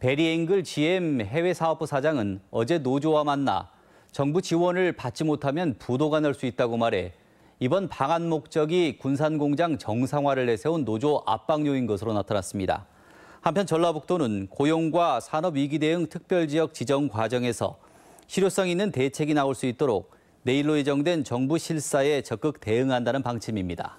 베리앵글 GM 해외사업부 사장은 어제 노조와 만나 정부 지원을 받지 못하면 부도가 날 수 있다고 말해 이번 방안 목적이 군산공장 정상화를 내세운 노조 압박 요인 것으로 나타났습니다. 한편 전라북도는 고용과 산업위기 대응 특별지역 지정 과정에서 실효성 있는 대책이 나올 수 있도록 내일로 예정된 정부 실사에 적극 대응한다는 방침입니다.